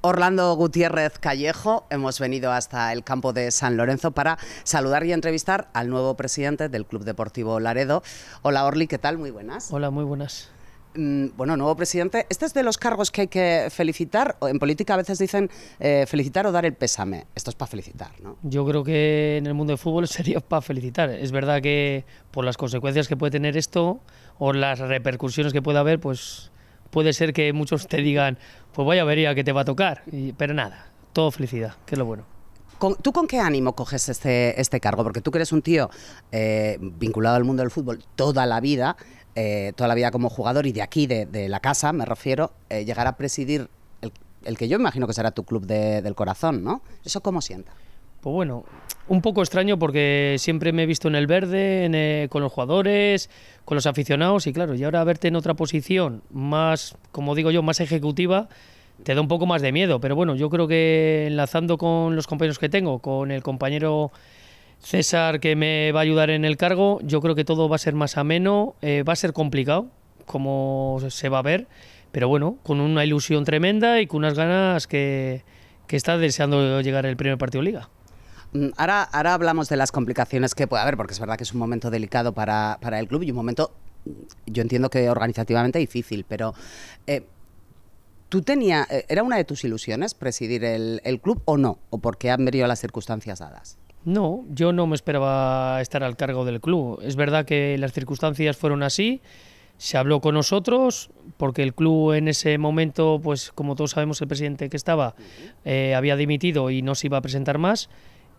Orlando Gutiérrez Callejo, hemos venido hasta el campo de San Lorenzo para saludar y entrevistar al nuevo presidente del Club Deportivo Laredo. Hola Orly, ¿qué tal? Muy buenas. Hola, muy buenas. Mm, bueno, nuevo presidente, este es de los cargos que hay que felicitar. En política a veces dicen eh, felicitar o dar el pésame. Esto es para felicitar, ¿no? Yo creo que en el mundo del fútbol sería para felicitar. Es verdad que por las consecuencias que puede tener esto o las repercusiones que puede haber, pues puede ser que muchos te digan, pues vaya vería que te va a tocar, pero nada, todo felicidad, que es lo bueno. ¿Tú con qué ánimo coges este, este cargo? Porque tú que eres un tío eh, vinculado al mundo del fútbol toda la vida, eh, toda la vida como jugador y de aquí, de, la casa, me refiero, eh, llegar a presidir el, que yo imagino que será tu club del corazón, ¿no? ¿Eso cómo sienta? pues bueno, un poco extraño porque siempre me he visto en el verde, eh, con los jugadores, con los aficionados y claro, y ahora verte en otra posición más, como digo yo, más ejecutiva, te da un poco más de miedo. Pero bueno, yo creo que enlazando con los compañeros que tengo, con el compañero César que me va a ayudar en el cargo, yo creo que todo va a ser más ameno, eh, va a ser complicado, como se va a ver, pero bueno, con una ilusión tremenda y con unas ganas que, que está deseando llegar el primer partido de liga. Mm, ahora, ahora hablamos de las complicaciones que puede haber, porque es verdad que es un momento delicado para, el club y un momento, mm, yo entiendo que organizativamente difícil, pero... Eh, ¿Tú tenía, eh, era una de tus ilusiones presidir el, club o no? ¿O porque han venido las circunstancias dadas? No, yo no me esperaba estar al cargo del club. Es verdad que las circunstancias fueron así. Se habló con nosotros porque el club en ese momento, pues como todos sabemos, el presidente que estaba eh, había dimitido y no se iba a presentar más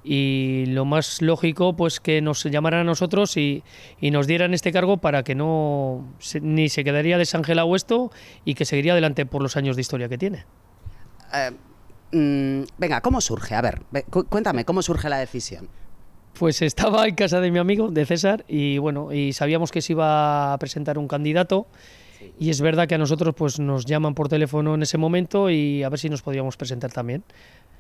y lo más lógico pues que nos llamaran a nosotros y, nos dieran este cargo para que no ni se quedaría desangelado esto y que seguiría adelante por los años de historia que tiene. Eh, mm, venga, ¿cómo surge? A ver, cuéntame, ¿cómo surge la decisión? Pues estaba en casa de mi amigo, de César, y bueno, y sabíamos que se iba a presentar un candidato y es verdad que a nosotros pues, nos llaman por teléfono en ese momento y a ver si nos podíamos presentar también.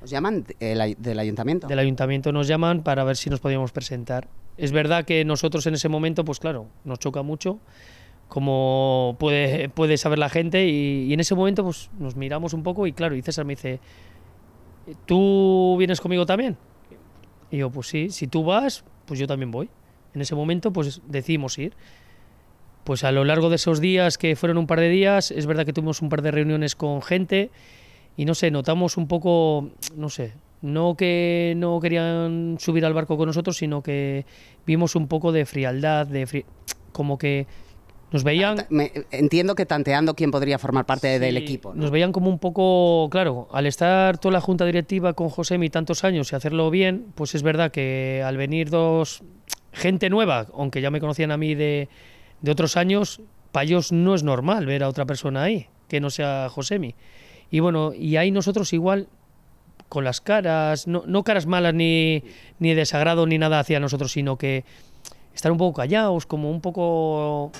¿Nos llaman eh, del, ayuntamiento? Del ayuntamiento nos llaman para ver si nos podíamos presentar. Es verdad que nosotros en ese momento, pues claro, nos choca mucho como puede, puede saber la gente y, en ese momento pues, nos miramos un poco y claro, y César me dice, ¿tú vienes conmigo también? Y yo, pues sí, si tú vas, pues yo también voy. En ese momento, pues decidimos ir pues a lo largo de esos días, que fueron un par de días, es verdad que tuvimos un par de reuniones con gente y no sé, notamos un poco, no sé, no que no querían subir al barco con nosotros, sino que vimos un poco de frialdad, de como que nos veían... Ah, entiendo que tanteando quién podría formar parte del equipo. Nos veían como un poco, claro, al estar toda la junta directiva con José y tantos años y hacerlo bien, pues es verdad que al venir dos gente nueva, aunque ya me conocían a mí de de otros años, payos no es normal ver a otra persona ahí, que no sea Josemi. Y bueno, y ahí nosotros igual con las caras, no, caras malas ni, ni desagrado ni nada hacia nosotros, sino que estar un poco callados, como un poco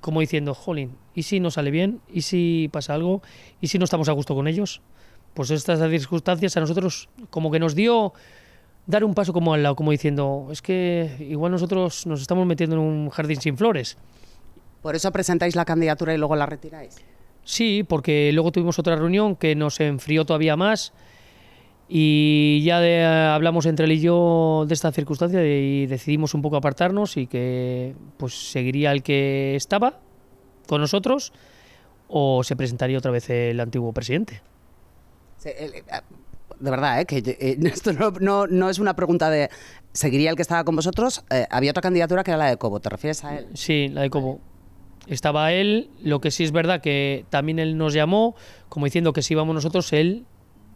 como diciendo, jolín, ¿y si no sale bien? ¿Y si pasa algo? ¿Y si no estamos a gusto con ellos? Pues estas circunstancias a nosotros como que nos dio dar un paso como al lado, como diciendo, es que igual nosotros nos estamos metiendo en un jardín sin flores. ¿Por eso presentáis la candidatura y luego la retiráis? Sí, porque luego tuvimos otra reunión que nos enfrió todavía más y ya hablamos entre él y yo de esta circunstancia y decidimos un poco apartarnos y que pues seguiría el que estaba con nosotros o se presentaría otra vez el antiguo presidente. Eh, de verdad, ¿eh? que eh, esto no, es una pregunta de ¿seguiría el que estaba con vosotros? Eh, había otra candidatura que era la de Cobo, ¿te refieres a él? Sí, la de Cobo. Estaba él, lo que sí es verdad que también él nos llamó, como diciendo que si íbamos nosotros, él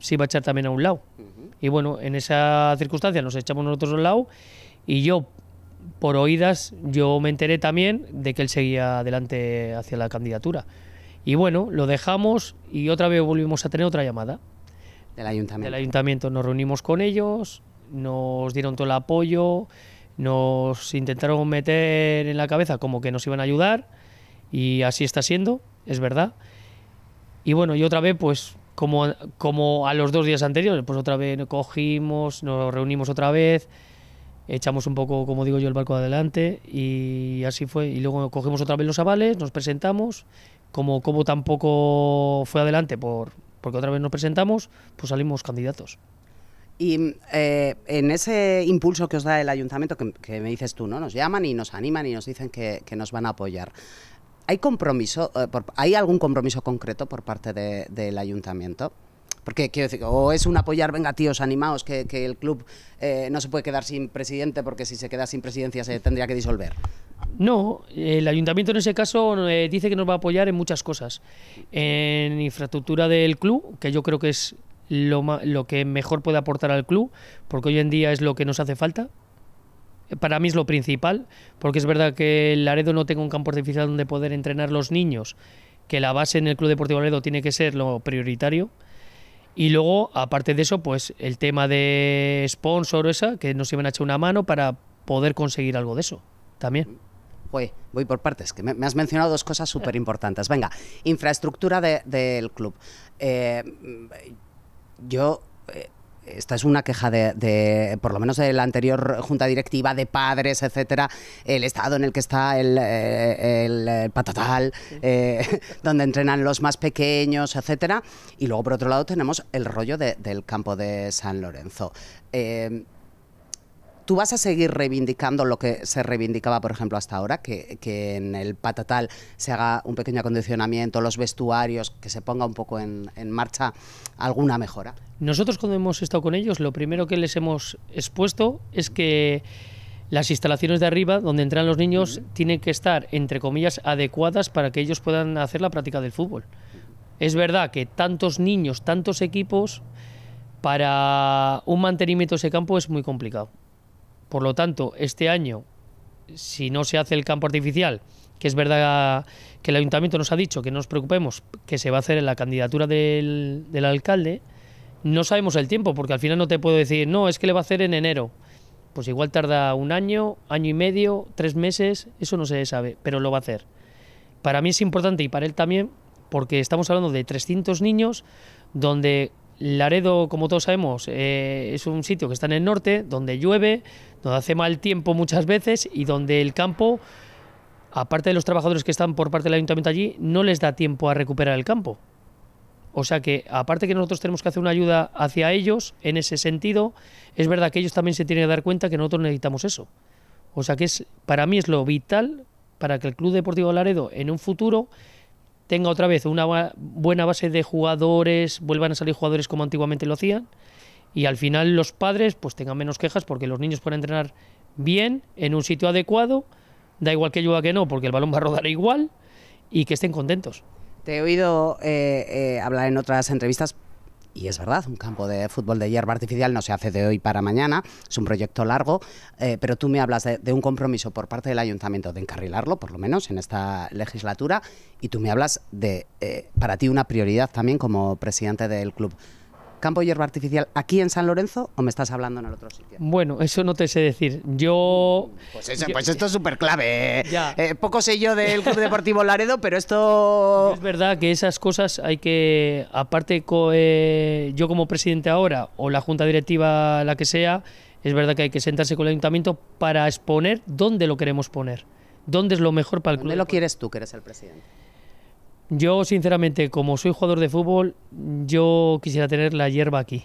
se iba a echar también a un lado. Y bueno, en esa circunstancia nos echamos nosotros a un lado y yo, por oídas, yo me enteré también de que él seguía adelante hacia la candidatura. Y bueno, lo dejamos y otra vez volvimos a tener otra llamada del ayuntamiento. Del ayuntamiento. Nos reunimos con ellos, nos dieron todo el apoyo, nos intentaron meter en la cabeza como que nos iban a ayudar y así está siendo, es verdad. Y bueno, y otra vez pues como, como a los dos días anteriores, pues otra vez cogimos, nos reunimos otra vez, echamos un poco, como digo yo, el barco adelante y así fue. Y luego cogimos otra vez los avales, nos presentamos, como, como tampoco fue adelante por, porque otra vez nos presentamos, pues salimos candidatos. Y eh, en ese impulso que os da el ayuntamiento, que, me dices tú, ¿no? Nos llaman y nos animan y nos dicen que, nos van a apoyar. ¿Hay compromiso, eh, ¿Hay algún compromiso concreto por parte del ayuntamiento? Porque quiero decir, o es un apoyar, venga tíos, animaos, que, el club eh, no se puede quedar sin presidente, porque si se queda sin presidencia se tendría que disolver. No, el ayuntamiento en ese caso eh, dice que nos va a apoyar en muchas cosas. En infraestructura del club, que yo creo que es lo, que mejor puede aportar al club, porque hoy en día es lo que nos hace falta, para mí es lo principal, porque es verdad que el Laredo no tiene un campo artificial donde poder entrenar los niños, que la base en el Club Deportivo Laredo tiene que ser lo prioritario. Y luego, aparte de eso, pues el tema de sponsor, esa, que nos iban a echar una mano para poder conseguir algo de eso también. Voy, voy por partes, que me, has mencionado dos cosas súper importantes. Venga, infraestructura del club. Eh, yo. Eh, esta es una queja de, por lo menos de la anterior junta directiva de padres, etcétera, el estado en el que está el, eh, eh, el, patatal, eh, donde entrenan los más pequeños, etcétera. Y luego, por otro lado, tenemos el rollo del campo de San Lorenzo tú vas a seguir reivindicando lo que se reivindicaba, por ejemplo, hasta ahora, que, en el patatal se haga un pequeño acondicionamiento, los vestuarios, que se ponga un poco en, marcha alguna mejora. Nosotros cuando hemos estado con ellos, lo primero que les hemos expuesto es que las instalaciones de arriba, donde entran los niños, tienen que estar, entre comillas, adecuadas para que ellos puedan hacer la práctica del fútbol. Es verdad que tantos niños, tantos equipos, para un mantenimiento de ese campo es muy complicado. Por lo tanto, este año, si no se hace el campo artificial, que es verdad que el ayuntamiento nos ha dicho que no nos preocupemos, que se va a hacer en la candidatura del, del alcalde, no sabemos el tiempo, porque al final no te puedo decir, no, es que le va a hacer en enero. Pues igual tarda un año, año y medio, tres meses, eso no se sabe, pero lo va a hacer. Para mí es importante y para él también, porque estamos hablando de 300 niños donde Laredo, como todos sabemos, eh, es un sitio que está en el norte, donde llueve, donde hace mal tiempo muchas veces y donde el campo, aparte de los trabajadores que están por parte del ayuntamiento allí, no les da tiempo a recuperar el campo. O sea que, aparte que nosotros tenemos que hacer una ayuda hacia ellos en ese sentido, es verdad que ellos también se tienen que dar cuenta que nosotros necesitamos eso. O sea que es, para mí es lo vital para que el Club Deportivo Laredo en un futuro tenga otra vez una buena base de jugadores, vuelvan a salir jugadores como antiguamente lo hacían y al final los padres pues tengan menos quejas porque los niños pueden entrenar bien, en un sitio adecuado, da igual que llueva que no, porque el balón va a rodar igual y que estén contentos. Te he oído eh, eh, hablar en otras entrevistas y es verdad, un campo de fútbol de hierba artificial no se hace de hoy para mañana, es un proyecto largo, eh, pero tú me hablas de, un compromiso por parte del ayuntamiento de encarrilarlo, por lo menos en esta legislatura, y tú me hablas de, eh, para ti, una prioridad también como presidente del club campo de hierba artificial aquí en San Lorenzo o me estás hablando en el otro sitio? Bueno, eso no te sé decir. Yo. Pues, pues esto es súper clave. ¿eh? Eh, poco sé yo del Club Deportivo Laredo, pero esto. Es verdad que esas cosas hay que. Aparte, eh, yo como presidente ahora o la junta directiva, la que sea, es verdad que hay que sentarse con el ayuntamiento para exponer dónde lo queremos poner. ¿Dónde es lo mejor para el club? ¿Dónde lo quieres tú, que eres el presidente? Yo, sinceramente, como soy jugador de fútbol, yo quisiera tener la hierba aquí,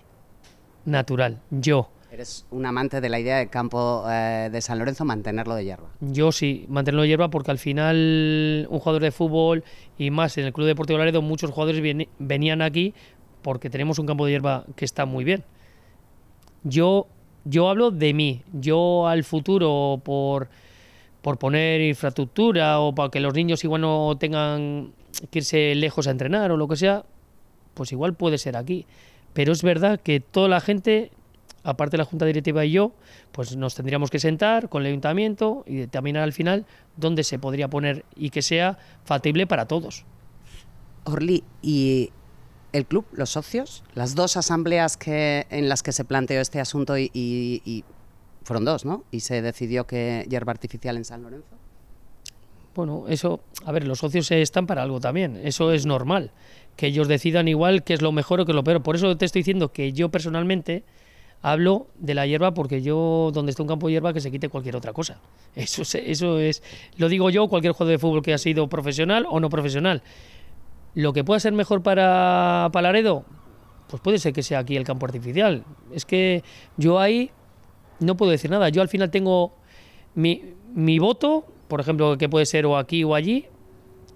natural, yo. ¿Eres un amante de la idea del campo eh, de San Lorenzo, mantenerlo de hierba? Yo sí, mantenerlo de hierba porque al final un jugador de fútbol y más en el Club Deportivo Laredo muchos jugadores venían aquí porque tenemos un campo de hierba que está muy bien. Yo, yo hablo de mí, yo al futuro por, por poner infraestructura o para que los niños igual no tengan que irse lejos a entrenar o lo que sea, pues igual puede ser aquí. Pero es verdad que toda la gente, aparte de la Junta Directiva y yo, pues nos tendríamos que sentar con el ayuntamiento y determinar al final dónde se podría poner y que sea factible para todos. Orly, ¿y el club, los socios? Las dos asambleas que, en las que se planteó este asunto y fueron dos, ¿no? Y se decidió que hierba artificial en San Lorenzo. Bueno, eso, a ver, los socios están para algo también, eso es normal, que ellos decidan igual qué es lo mejor o qué es lo peor. Por eso te estoy diciendo que yo personalmente hablo de la hierba porque yo, donde está un campo de hierba, que se quite cualquier otra cosa. Eso es, eso es, lo digo yo, cualquier juego de fútbol que ha sido profesional o no profesional. Lo que pueda ser mejor para Palaredo, pues puede ser que sea aquí el campo artificial. Es que yo ahí no puedo decir nada. Yo al final tengo mi, mi voto por ejemplo, que puede ser o aquí o allí,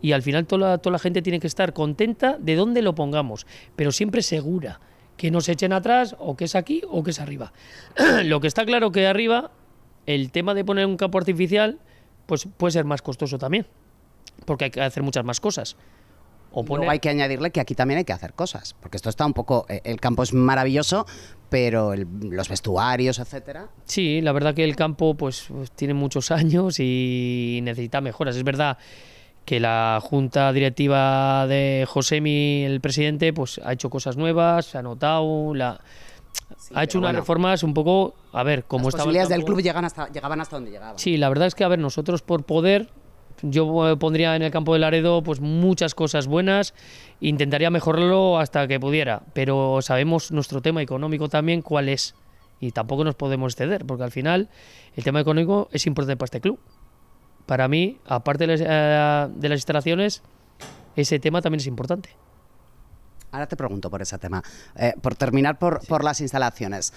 y al final toda la, toda la gente tiene que estar contenta de dónde lo pongamos, pero siempre segura, que no se echen atrás o que es aquí o que es arriba. lo que está claro que arriba, el tema de poner un campo artificial, pues puede ser más costoso también, porque hay que hacer muchas más cosas no Luego hay que añadirle que aquí también hay que hacer cosas, porque esto está un poco. Eh, el campo es maravilloso, pero los vestuarios, etcétera. Sí, la verdad que el campo pues, pues, tiene muchos años y necesita mejoras. Es verdad que la junta directiva de Josemi, el presidente, pues ha hecho cosas nuevas, se ha notado, ha hecho unas reformas un poco, a ver, como Las estaba del club llegaban hasta donde llegaban. Sí, la verdad es que, a ver, nosotros por poder yo eh, pondría en el campo de Laredo pues muchas cosas buenas, intentaría mejorarlo hasta que pudiera, pero sabemos nuestro tema económico también cuál es y tampoco nos podemos ceder, porque al final el tema económico es importante para este club. Para mí, aparte de las, eh, instalaciones, ese tema también es importante. Ahora te pregunto por ese tema. Eh, por terminar por, por las instalaciones.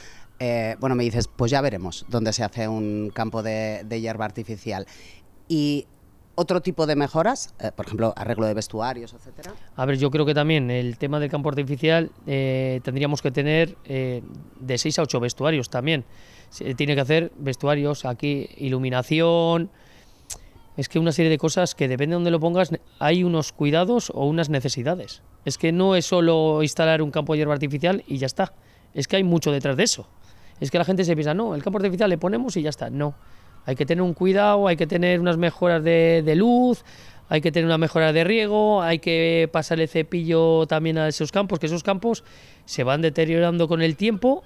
bueno, me dices, pues ya veremos dónde se hace un campo de, de hierba artificial. Y otro tipo de mejoras, eh, por ejemplo, arreglo de vestuarios, etcétera? A ver, yo creo que también el tema del campo artificial eh, tendríamos que tener eh, de 6 a 8 vestuarios también. Se tiene que hacer vestuarios aquí, iluminación. Es que una serie de cosas que depende de dónde lo pongas, hay unos cuidados o unas necesidades. Es que no es solo instalar un campo de hierba artificial y ya está. Es que hay mucho detrás de eso. Es que la gente se piensa, no, el campo artificial le ponemos y ya está. No hay que tener un cuidado, hay que tener unas mejoras de, luz, hay que tener una mejora de riego, hay que pasar el cepillo también a esos campos, que esos campos se van deteriorando con el tiempo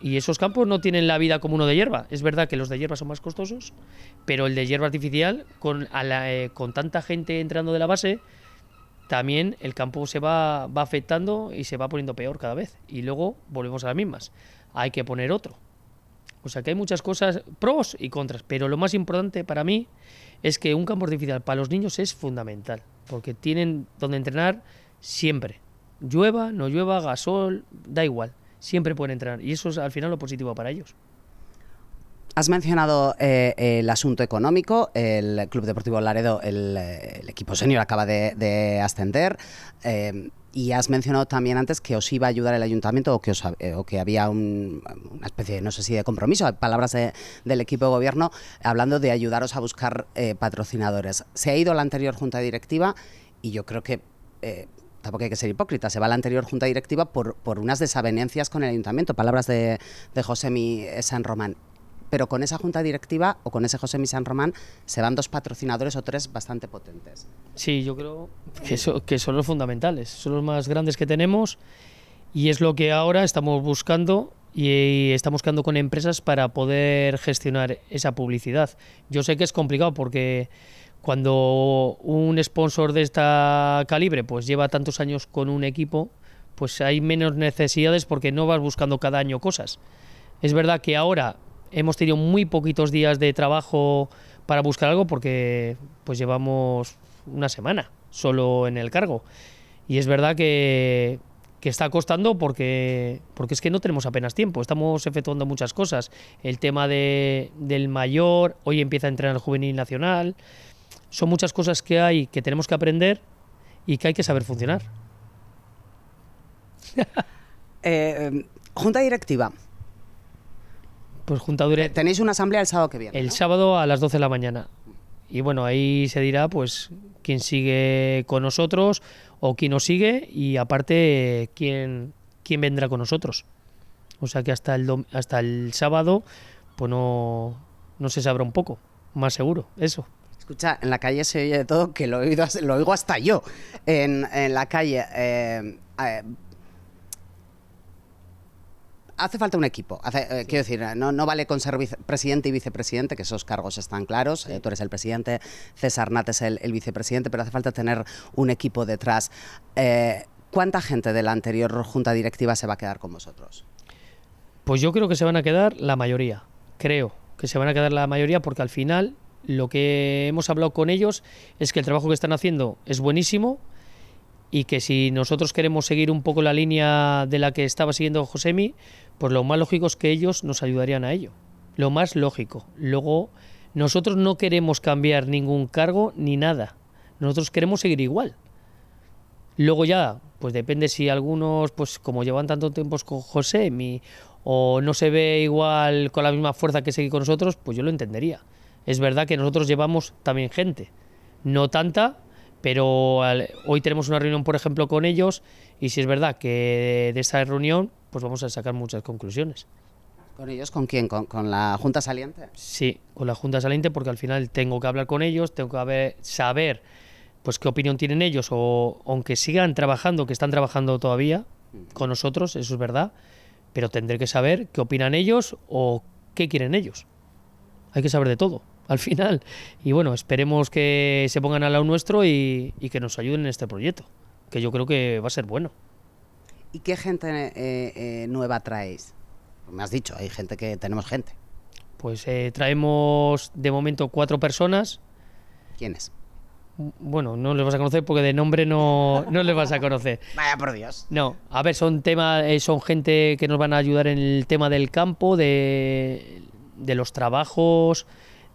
y esos campos no tienen la vida como uno de hierba. Es verdad que los de hierba son más costosos, pero el de hierba artificial, con, la, eh, con tanta gente entrando de la base, también el campo se va afectando y se va poniendo peor cada vez. Y luego volvemos a las mismas. Hay que poner otro. O sea que hay muchas cosas, pros y contras, pero lo más importante para mí es que un campo artificial para los niños es fundamental, porque tienen donde entrenar siempre. Llueva, no llueva, gasol, da igual, siempre pueden entrenar. Y eso es al final lo positivo para ellos. Has mencionado eh, el asunto económico. El Club Deportivo Laredo, el, eh, equipo senior, acaba de, ascender. Eh, y has mencionado también antes que os iba a ayudar el ayuntamiento o que, eh, o que había una especie, no sé si de compromiso, palabras del equipo de gobierno, hablando de ayudaros a buscar eh, patrocinadores. Se ha ido la anterior junta directiva y yo creo que... Eh, tampoco hay que ser hipócrita, se va a la anterior junta directiva por, por unas desavenencias con el ayuntamiento, palabras de, de José Mi San Román pero con esa junta directiva o con ese José Misán Román se van dos patrocinadores o tres bastante potentes. Sí, yo creo que, que son los fundamentales, son los más grandes que tenemos y es lo que ahora estamos buscando y estamos buscando con empresas para poder gestionar esa publicidad. Yo sé que es complicado porque cuando un sponsor de esta calibre pues lleva tantos años con un equipo, pues hay menos necesidades porque no vas buscando cada año cosas. Es verdad que ahora hemos tenido muy poquitos días de trabajo para buscar algo porque pues llevamos una semana solo en el cargo. Y es verdad que, está costando porque, porque es que no tenemos apenas tiempo, estamos efectuando muchas cosas. El tema del mayor, hoy empieza a entrenar el juvenil nacional, son muchas cosas que hay que tenemos que aprender y que hay que saber funcionar. Eh, em, junta directiva, pues Junta eh, Tenéis una asamblea el sábado que viene. El sábado a las 12 de la mañana. Y bueno, ahí se dirá pues quién sigue con nosotros o quién no sigue y aparte quién, quién vendrá con nosotros. O sea que hasta el, hasta el sábado pues no, se sabrá un poco, más seguro, eso. Escucha, en la calle se oye de todo, que lo, oigo, lo oigo hasta yo. En, la calle, eh, eh, hace falta un equipo. Eh, quiero decir, no, no vale con ser presidente y vicepresidente, que esos cargos están claros. Eh, tú eres el presidente, César Nat es el, vicepresidente, pero hace falta tener un equipo detrás. Eh, ¿Cuánta gente de la anterior junta directiva se va a quedar con vosotros? Pues yo creo que se van a quedar la mayoría. Creo que se van a quedar la mayoría porque al final lo que hemos hablado con ellos es que el trabajo que están haciendo es buenísimo y que si nosotros queremos seguir un poco la línea de la que estaba siguiendo Josemi, pues lo más lógico es que ellos nos ayudarían a ello. Lo más lógico. Luego, nosotros no queremos cambiar ningún cargo ni nada. Nosotros queremos seguir igual. Luego ya, pues depende si algunos, pues como llevan tanto tiempo con José, o no se ve igual con la misma fuerza que seguir con nosotros, pues yo lo entendería. Es verdad que nosotros llevamos también gente. No tanta, pero hoy tenemos una reunión, por ejemplo, con ellos, y si es verdad que de esa reunión pues vamos a sacar muchas conclusiones. ¿Con ellos? ¿Con quién? ¿Con, la Junta Saliente? Sí, con la Junta Saliente porque al final tengo que hablar con ellos, tengo que saber pues qué opinión tienen ellos o aunque sigan trabajando, que están trabajando todavía con nosotros, eso es verdad, pero tendré que saber qué opinan ellos o qué quieren ellos. Hay que saber de todo al final. Y bueno, esperemos que se pongan al lado nuestro y que nos ayuden en este proyecto, que yo creo que va a ser bueno. ¿Y qué gente eh, eh, nueva traéis? Pues me has dicho, hay gente que tenemos gente. Pues eh, traemos de momento cuatro personas. ¿Quiénes? Mm, bueno, no les vas a conocer porque de nombre no, no les vas a conocer. Vaya por Dios. No, a ver, son temas, son gente que nos van a ayudar en el tema del campo, de, de los trabajos,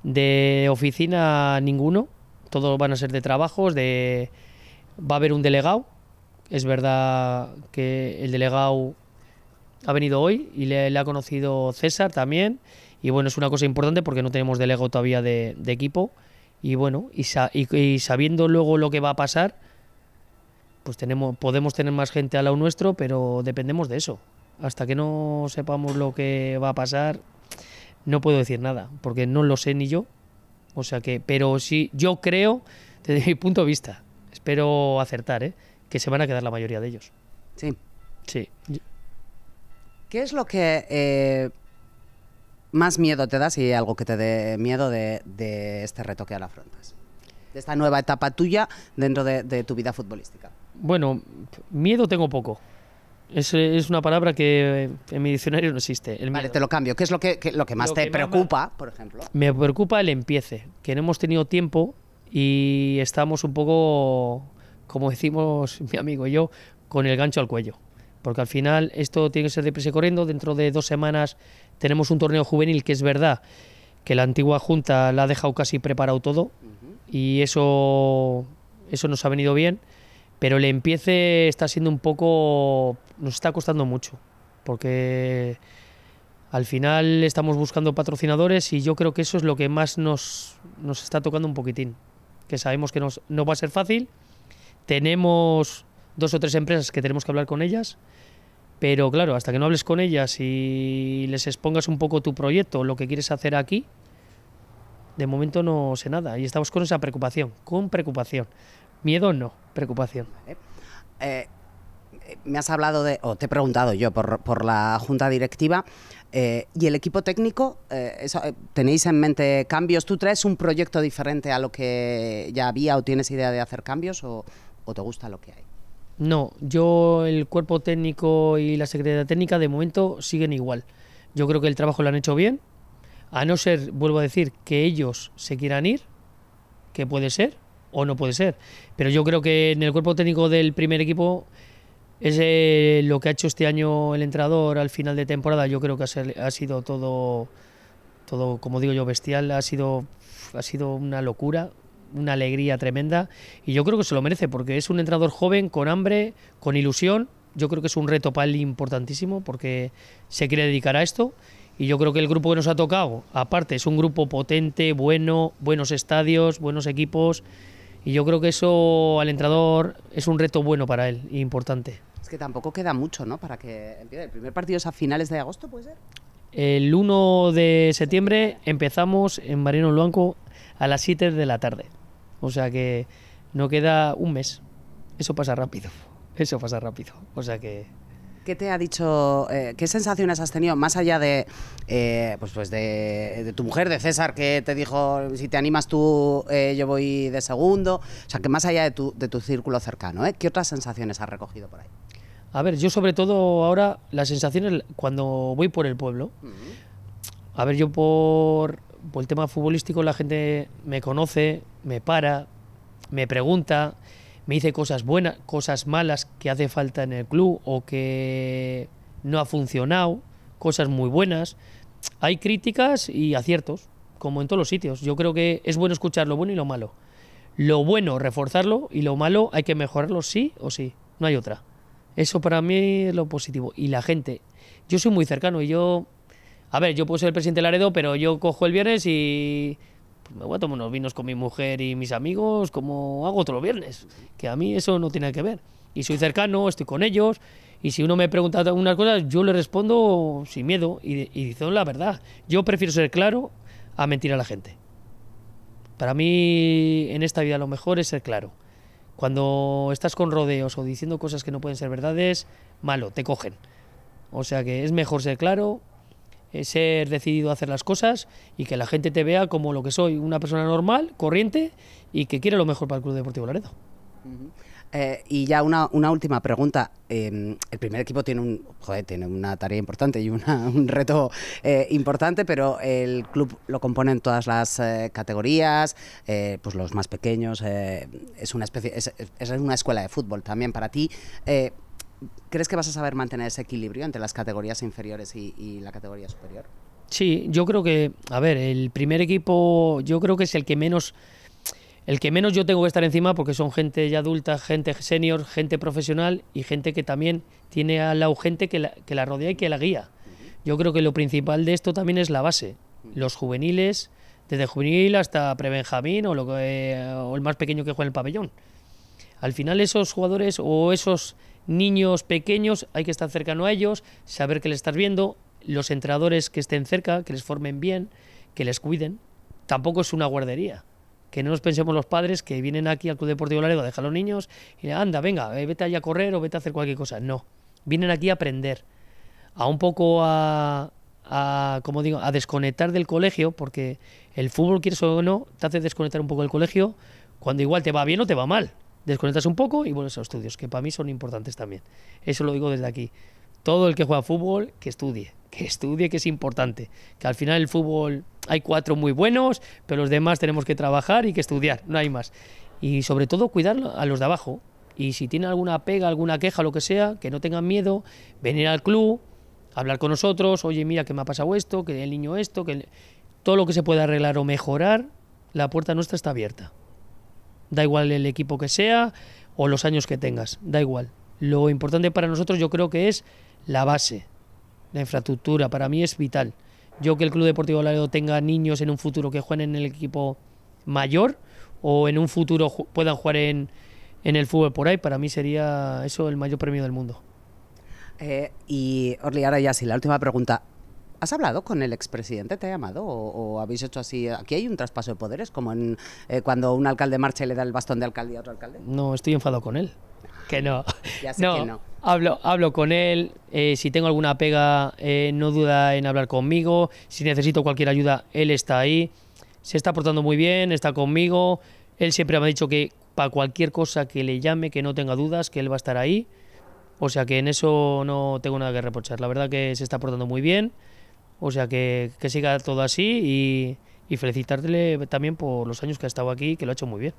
de oficina ninguno. Todos van a ser de trabajos, de va a haber un delegado es verdad que el delegado ha venido hoy y le, ha conocido César también. Y bueno, es una cosa importante porque no tenemos delegado todavía de, equipo. Y bueno, y, sabiendo luego lo que va a pasar, pues tenemos, podemos tener más gente al lado nuestro, pero dependemos de eso. Hasta que no sepamos lo que va a pasar, no puedo decir nada, porque no lo sé ni yo. O sea que, pero sí, yo creo, desde mi punto de vista, espero acertar, ¿eh? que se van a quedar la mayoría de ellos. Sí. Sí. ¿Qué es lo que eh, más miedo te da, si algo que te dé miedo de, este reto que ahora afrontas? De esta nueva etapa tuya dentro de, tu vida futbolística. Bueno, miedo tengo poco. Es, una palabra que en mi diccionario no existe. vale, te lo cambio. ¿Qué es lo que, lo que más te preocupa, por ejemplo? Me preocupa el empiece, que no hemos tenido tiempo y estamos un poco como decimos mi amigo y yo, con el gancho al cuello. Porque al final esto tiene que ser deprisa y corriendo. Dentro de dos semanas tenemos un torneo juvenil que es verdad que la antigua junta la ha dejado casi preparado todo y eso, eso nos ha venido bien. Pero el empiece está siendo un poco. nos está costando mucho. Porque al final estamos buscando patrocinadores y yo creo que eso es lo que más nos, nos está tocando un poquitín. Que sabemos que nos, no va a ser fácil tenemos dos o tres empresas que tenemos que hablar con ellas, pero claro, hasta que no hables con ellas y les expongas un poco tu proyecto, lo que quieres hacer aquí, de momento no sé nada y estamos con esa preocupación, con preocupación. Miedo no, preocupación. Eh, me has hablado de, o te he preguntado yo por, por la junta directiva eh, y el equipo técnico, eh, ¿tenéis en mente cambios? ¿Tú traes un proyecto diferente a lo que ya había o tienes idea de hacer cambios o o te gusta lo que hay? No, yo el cuerpo técnico y la secretaría técnica de momento siguen igual. Yo creo que el trabajo lo han hecho bien, a no ser, vuelvo a decir, que ellos se quieran ir, que puede ser o no puede ser. Pero yo creo que en el cuerpo técnico del primer equipo es eh, lo que ha hecho este año el entrenador al final de temporada. Yo creo que ha, ha sido todo, todo, como digo yo, bestial. Ha sido, ha sido una locura una alegría tremenda y yo creo que se lo merece porque es un entrenador joven, con hambre, con ilusión. Yo creo que es un reto para él importantísimo porque se quiere dedicar a esto y yo creo que el grupo que nos ha tocado, aparte, es un grupo potente, bueno, buenos estadios, buenos equipos y yo creo que eso al entrenador es un reto bueno para él importante. Es que tampoco queda mucho, ¿no? Para que empiece. El primer partido es a finales de agosto, ¿puede ser? El 1 de septiembre empezamos en Marino Blanco a las 7 de la tarde. O sea que no queda un mes. Eso pasa rápido. Eso pasa rápido. O sea que ¿Qué te ha dicho, eh, qué sensaciones has tenido, más allá de, eh, pues, pues de, tu mujer, de César, que te dijo, si te animas tú, eh, yo voy de segundo? O sea, que más allá de tu, círculo cercano, ¿qué otras sensaciones has recogido por ahí? A ver, yo sobre todo ahora, las sensaciones cuando voy por el pueblo, a ver, yo por, por el tema futbolístico la gente me conoce, me para, me pregunta, me dice cosas buenas, cosas malas que hace falta en el club o que no ha funcionado, cosas muy buenas. Hay críticas y aciertos, como en todos los sitios. Yo creo que es bueno escuchar lo bueno y lo malo. Lo bueno, reforzarlo, y lo malo, hay que mejorarlo sí o sí. No hay otra. Eso para mí es lo positivo. Y la gente, yo soy muy cercano y yo... A ver, yo puedo ser el presidente Laredo, pero yo cojo el viernes y me voy a tomar unos vinos con mi mujer y mis amigos como hago todos los viernes, que a mí eso no tiene que ver. Y soy cercano, estoy con ellos, y si uno me pregunta algunas cosas, yo le respondo sin miedo y, y la verdad. Yo prefiero ser claro a mentir a la gente. Para mí en esta vida lo mejor es ser claro. Cuando estás con rodeos o diciendo cosas que no pueden ser verdades, malo, te cogen. O sea que es mejor ser claro eh, ser decidido a hacer las cosas y que la gente te vea como lo que soy, una persona normal, corriente y que quiere lo mejor para el Club Deportivo Laredo. Eh, y ya una, última pregunta. Em, el primer equipo tiene un tiene una tarea importante y un reto eh, importante, pero el club lo componen todas las categorías, pues los más pequeños. es una especie, es, es, una escuela de fútbol también para ti. ¿Crees que vas a saber mantener ese equilibrio entre las categorías inferiores y, la categoría superior? Sí, yo creo que, a ver, el primer equipo yo creo que es el que menos el que menos yo tengo que estar encima porque son gente ya adulta, gente senior, gente profesional y gente que también tiene a la gente que la, rodea y que la guía. Yo creo que lo principal de esto también es la base. Los juveniles, desde juvenil hasta prebenjamín o, lo o el más pequeño que juega en el pabellón. Al final esos jugadores o esos niños pequeños, hay que estar cercano a ellos, saber que les estás viendo, los entrenadores que estén cerca, que les formen bien, que les cuiden. Tampoco es una guardería. Que no nos pensemos los padres que vienen aquí al Club Deportivo Laredo a dejar a los niños y anda, venga, eh, vete allá a correr o vete a hacer cualquier cosa. No. Vienen aquí a aprender, a un poco a, a como digo, a desconectar del colegio, porque el fútbol, quieres o no, te hace desconectar un poco del colegio cuando igual te va bien o te va mal desconectas un poco y vuelves a los estudios, que para mí son importantes también. Eso lo digo desde aquí. Todo el que juega fútbol, que estudie, que estudie, que es importante. Que al final el fútbol hay cuatro muy buenos, pero los demás tenemos que trabajar y que estudiar, no hay más. Y sobre todo cuidar a los de abajo. Y si tienen alguna pega, alguna queja, lo que sea, que no tengan miedo, venir al club, hablar con nosotros, oye, mira que me ha pasado esto, que el niño esto, que todo lo que se pueda arreglar o mejorar, la puerta nuestra está abierta da igual el equipo que sea o los años que tengas, da igual. Lo importante para nosotros yo creo que es la base, la infraestructura, para mí es vital. Yo que el Club Deportivo Laredo tenga niños en un futuro que jueguen en el equipo mayor o en un futuro puedan jugar en, en el fútbol por ahí, para mí sería eso el mayor premio del mundo. Eh, y Orly, ahora ya sí, la última pregunta. ¿Has hablado con el expresidente? ¿Te ha llamado? ¿O, habéis hecho así? Aquí hay un traspaso de poderes, como eh, cuando un alcalde marcha y le da el bastón de alcalde a otro alcalde. No, estoy enfadado con él. Que no. Ya sé que no. Hablo, hablo con él. Eh, si tengo alguna pega, eh, no duda en hablar conmigo. Si necesito cualquier ayuda, él está ahí. Se está portando muy bien, está conmigo. Él siempre me ha dicho que para cualquier cosa que le llame, que no tenga dudas, que él va a estar ahí. O sea que en eso no tengo nada que reprochar. La verdad que se está portando muy bien. O sea, que, siga todo así y, y también por los años que ha estado aquí, que lo ha hecho muy bien.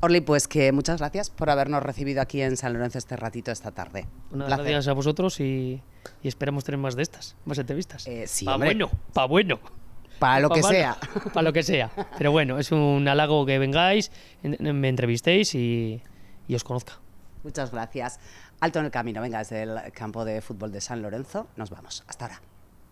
Orly, pues que muchas gracias por habernos recibido aquí en San Lorenzo este ratito esta tarde. Unas gracias a vosotros y, y, esperamos tener más de estas, más entrevistas. Eh, sí, pa bueno, pa bueno. Para lo que sea. Para lo que sea. Pero bueno, es un halago que vengáis, me entrevistéis y os conozca. Muchas gracias. Alto en el camino, venga, desde el campo de fútbol de San Lorenzo, nos vamos. Hasta ahora.